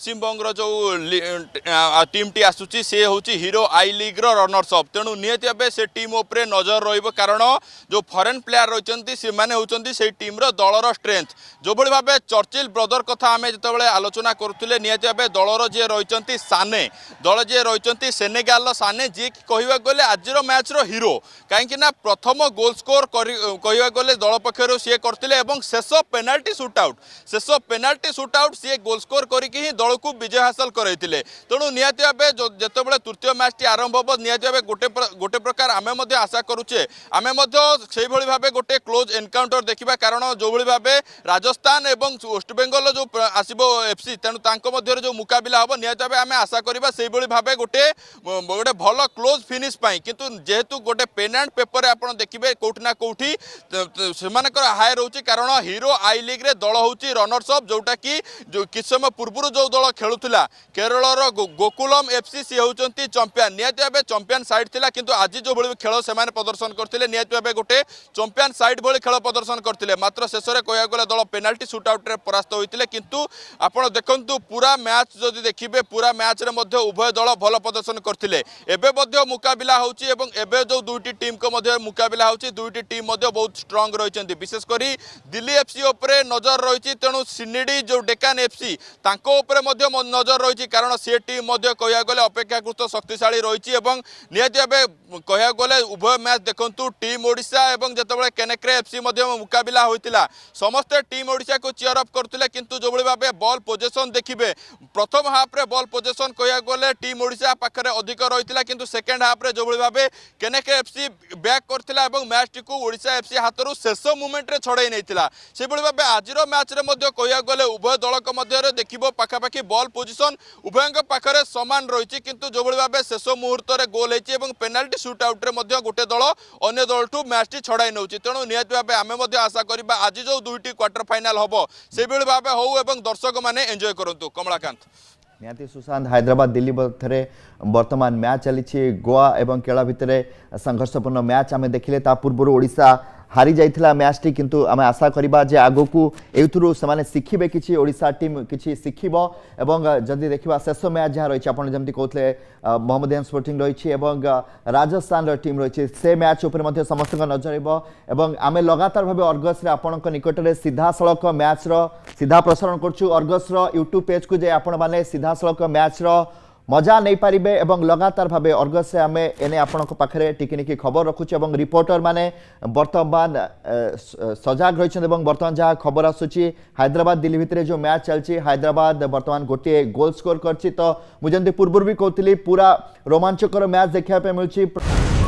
পশ্চিমবঙ্গর যে টিমটি আসুচি সে হচ্ছে হিরো আই লিগ্র রনর্স অফ তেমন নিহতি ভাবে সে টিম উপরে নজর রহব কারণ যে ফরেন প্লেয়ার রয়েছেন সে হচ্ছেন সেই টিম্র দলর স্ট্রেংথ যেভাবে ভাবে চর্চিল ব্রদর কথা আমি যেতবে আলোচনা করুলে নিহতি ভাবে দলর যে রয়েছেন সানে দল যে রয়েছেন সেনেগাল সানে যে কহবা গেলে আজর ম্যাচর হিরো কিনা প্রথম গোল স্কোর কহ গেলে দল পক্ষর সি করলে এবং শেষ পেনাল্টি সুট আউট শেষ পেনাল্টি সুট আউট সি গোল স্কোর করি দল ଦଳକୁ ବିଜୟ ହାସଲ କରାଇଥିଲେ ତେଣୁ ନିହାତି ଭାବେ ଯେତେବେଳେ ତୃତୀୟ ମ୍ୟାଚ୍ଟି ଆରମ୍ଭ ହେବ ନିହାତି ଭାବେ ଗୋଟେ ଗୋଟେ ପ୍ରକାର ଆମେ ମଧ୍ୟ ଆଶା କରୁଛେ ଆମେ ମଧ୍ୟ ସେଇଭଳି ଭାବେ ଗୋଟେ କ୍ଲୋଜ୍ ଏନକାଉଣ୍ଟର ଦେଖିବା କାରଣ ଯେଉଁଭଳି ଭାବେ ରାଜସ୍ଥାନ ଏବଂ ୱେଷ୍ଟବେଙ୍ଗଲର ଯେଉଁ ଆସିବ ଏଫ୍ସି ତେଣୁ ତାଙ୍କ ମଧ୍ୟରେ ଯେଉଁ ମୁକାବିଲା ହେବ ନିହାତି ଭାବେ ଆମେ ଆଶା କରିବା ସେଇଭଳି ଭାବେ ଗୋଟେ ଗୋଟେ ଭଲ କ୍ଲୋଜ୍ ଫିନିଶ୍ ପାଇଁ କିନ୍ତୁ ଯେହେତୁ ଗୋଟେ ପେନ୍ ଆଣ୍ଡ ପେପରରେ ଆପଣ ଦେଖିବେ କେଉଁଠି ନା କେଉଁଠି ସେମାନଙ୍କର ହାଏ ରହୁଛି କାରଣ ହିରୋ ଆଇ ଲିଗ୍ରେ ଦଳ ହେଉଛି ରନର୍ସ ଅପ୍ ଯେଉଁଟାକି କିଛି ସମୟ ପୂର୍ବରୁ ଯେଉଁ ଦଳ দল খেলুলা কেরলর গোকুলম এফসি সি হচ্ছেন চম্পিয়ান নিহতি ভাবে চম্পিয়ান সাইড লা কিন্তু আজ যেভাবে খেল সে প্রদর্শন করলে নিহতি ভাবে গোটে চম্পিয়ান সাইড ভি খেল প্রদর্শন করলে মাত্র শেষে কয়া গেলে দল পেনাল্টি সুট আউট্রে পরাস্ত হয়েছে কিন্তু আপনার দেখুন পুরা ম্যাচ যদি দেখবে পুরা ম্যাচরে মধ্যে উভয় দল ভাল প্রদর্শন করলে এবে মধ্যে মুকাবিলা হচ্ছে এবং এবে যে দুইটি টিমক মধ্যে মুকাবিলা হচ্ছে দুইটি টিম মধ্যে বহুত স্ট্রং রয়েছেন বিশেষ করে দিল্লি এফসি উপরে নজর রয়েছে তেমন সিনিডি যে ডেকান এফসি তাঁর উপরে ମଧ୍ୟ ମୋ ନଜର ରହିଛି କାରଣ ସେ ଟିମ୍ ମଧ୍ୟ କହିବାକୁ ଗଲେ ଅପେକ୍ଷାକୃତ ଶକ୍ତିଶାଳୀ ରହିଛି ଏବଂ ନିହାତି ଭାବେ କହିବାକୁ ଗଲେ ଉଭୟ ମ୍ୟାଚ୍ ଦେଖନ୍ତୁ ଟିମ୍ ଓଡ଼ିଶା ଏବଂ ଯେତେବେଳେ କେନେକ୍ରେ ଏଫ୍ସି ମଧ୍ୟ ମୁକାବିଲା ହୋଇଥିଲା ସମସ୍ତେ ଟିମ୍ ଓଡ଼ିଶାକୁ ଚିୟର୍ ଅପ୍ କରୁଥିଲେ କିନ୍ତୁ ଯେଉଁଭଳି ଭାବେ ବଲ୍ ପୋଜେସନ୍ ଦେଖିବେ ପ୍ରଥମ ହାଫ୍ରେ ବଲ୍ ପୋଜେସନ୍ କହିବାକୁ ଗଲେ ଟିମ୍ ଓଡ଼ିଶା ପାଖରେ ଅଧିକ ରହିଥିଲା କିନ୍ତୁ ସେକେଣ୍ଡ ହାଫ୍ରେ ଯେଉଁଭଳି ଭାବେ କେନେକ୍ରେ ଏଫ୍ସି ବ୍ୟାକ୍ କରିଥିଲା ଏବଂ ମ୍ୟାଚ୍ଟିକୁ ଓଡ଼ିଶା ଏଫ୍ସି ହାତରୁ ଶେଷ ମୁମେଣ୍ଟରେ ଛଡ଼େଇ ନେଇଥିଲା ସେଭଳି ଭାବେ ଆଜିର ମ୍ୟାଚ୍ରେ ମଧ୍ୟ କହିବାକୁ ଗଲେ ଉଭୟ ଦଳଙ୍କ ମଧ୍ୟରେ ଦେଖିବ ପାଖାପାଖି ରହିଛି ବଲ୍ ପୋଜିସନ୍ ଉଭୟଙ୍କ ପାଖରେ ସମାନ ରହିଛି କିନ୍ତୁ ଯେଉଁଭଳି ଭାବେ ଶେଷ ମୁହୂର୍ତ୍ତରେ ଗୋଲ୍ ହେଇଛି ଏବଂ ପେନାଲ୍ଟି ସୁଟ୍ ଆଉଟ୍ରେ ମଧ୍ୟ ଗୋଟେ ଦଳ ଅନ୍ୟ ଦଳଠୁ ମ୍ୟାଚ୍ଟି ଛଡ଼ାଇ ନେଉଛି ତେଣୁ ନିହାତି ଭାବେ ଆମେ ମଧ୍ୟ ଆଶା କରିବା ଆଜି ଯେଉଁ ଦୁଇଟି କ୍ୱାର୍ଟର ଫାଇନାଲ୍ ହେବ ସେଭଳି ଭାବେ ହେଉ ଏବଂ ଦର୍ଶକମାନେ ଏନ୍ଜୟ କରନ୍ତୁ କମଳାକାନ୍ତ ନିହାତି ସୁଶାନ୍ତ ହାଇଦ୍ରାବାଦ ଦିଲ୍ଲୀ ମଧ୍ୟରେ ବର୍ତ୍ତମାନ ମ୍ୟାଚ୍ ଚାଲିଛି ଗୋଆ ଏବଂ କେରଳ ଭିତରେ ସଂଘର୍ଷପୂର୍ଣ୍ଣ ମ୍ୟାଚ୍ ଆମେ ଦେଖିଲେ ତା ପୂର୍ବରୁ ଓଡ଼ିଶା হারি যাই ম্যাচটি কিন্তু আমি আশা করা যে আগুক এইথর সে শিখবে কিছু ওড়শা টিম কিছু শিখব এবং যদি দেখা শেষ ম্যাচ যা রয়েছে আপনার যেমন কৌলে মহম্মদিয়ান স্পোর্টিং রয়েছে এবং রাজস্থানর টিম রয়েছে সে ম্যাচ উপরে মধ্যে সমস্ত নজর রহব এবং আমি লগাতার ভাবে অর্গসরে আপনার নিকটরে সিধাসলখ ম্যাচর সিধা প্রসারণ করছু অর্গসর ইউট্যুব পেজকু যাই আপনার সিধাসলখ ম্যাচর মজা নেইপারে এবং লগাতার ভাবে অর্গসে আমি এনে আপনার পাখে টিকিনিকি খবর রাখুছে এবং রিপোর্টর মানে বর্তমান সজাগ রয়েছেন এবং বর্তমান যা খবর আসুচি হায়দ্রাবাদ দিল্লি ভিতরে যে ম্যাচ চলছে হায়দ্রাবাদ বর্তমান গোটিয়ে গোল স্কোর করছি তো মু যেমন পূর্বর বি কৌলি পুরা রোমাঞ্চকর ম্যাচ দেখা মিলুছি